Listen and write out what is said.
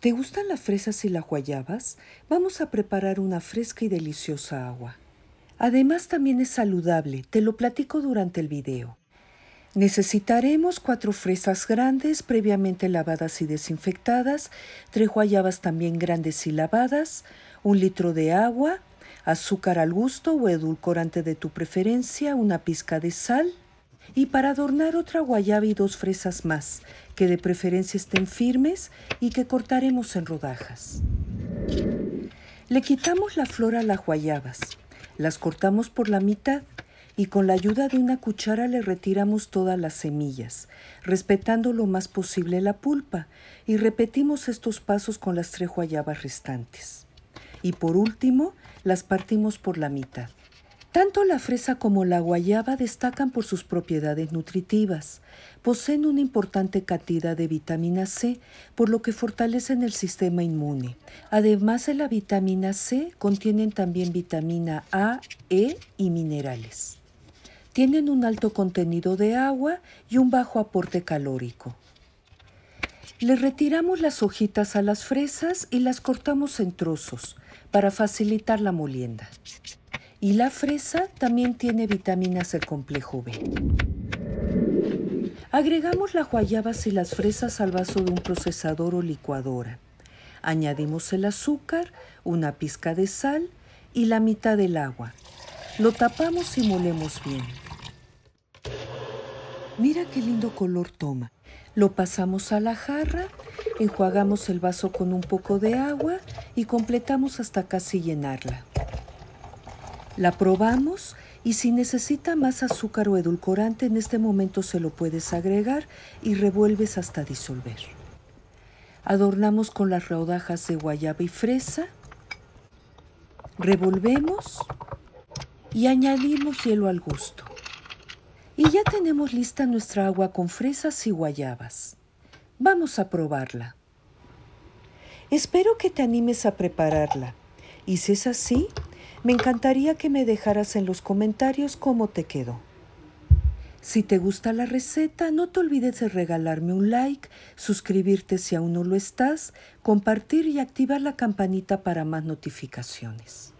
¿Te gustan las fresas y las guayabas? Vamos a preparar una fresca y deliciosa agua. Además también es saludable, te lo platico durante el video. Necesitaremos cuatro fresas grandes previamente lavadas y desinfectadas, tres guayabas también grandes y lavadas, un litro de agua, azúcar al gusto o edulcorante de tu preferencia, una pizca de sal, y para adornar otra guayaba y dos fresas más, que de preferencia estén firmes y que cortaremos en rodajas. Le quitamos la flor a las guayabas, las cortamos por la mitad y con la ayuda de una cuchara le retiramos todas las semillas, respetando lo más posible la pulpa, y repetimos estos pasos con las tres guayabas restantes. Y por último, las partimos por la mitad. Tanto la fresa como la guayaba destacan por sus propiedades nutritivas. Poseen una importante cantidad de vitamina C, por lo que fortalecen el sistema inmune. Además de la vitamina C, contienen también vitamina A, E y minerales. Tienen un alto contenido de agua y un bajo aporte calórico. Le retiramos las hojitas a las fresas y las cortamos en trozos para facilitar la molienda. Y la fresa también tiene vitaminas del complejo B. Agregamos las guayabas y las fresas al vaso de un procesador o licuadora. Añadimos el azúcar, una pizca de sal y la mitad del agua. Lo tapamos y molemos bien. Mira qué lindo color toma. Lo pasamos a la jarra, enjuagamos el vaso con un poco de agua y completamos hasta casi llenarla. La probamos y si necesita más azúcar o edulcorante en este momento se lo puedes agregar y revuelves hasta disolver. Adornamos con las rodajas de guayaba y fresa. Revolvemos y añadimos hielo al gusto. Y ya tenemos lista nuestra agua con fresas y guayabas. Vamos a probarla. Espero que te animes a prepararla. Y si es así, me encantaría que me dejaras en los comentarios cómo te quedó. Si te gusta la receta, no te olvides de regalarme un like, suscribirte si aún no lo estás, compartir y activar la campanita para más notificaciones.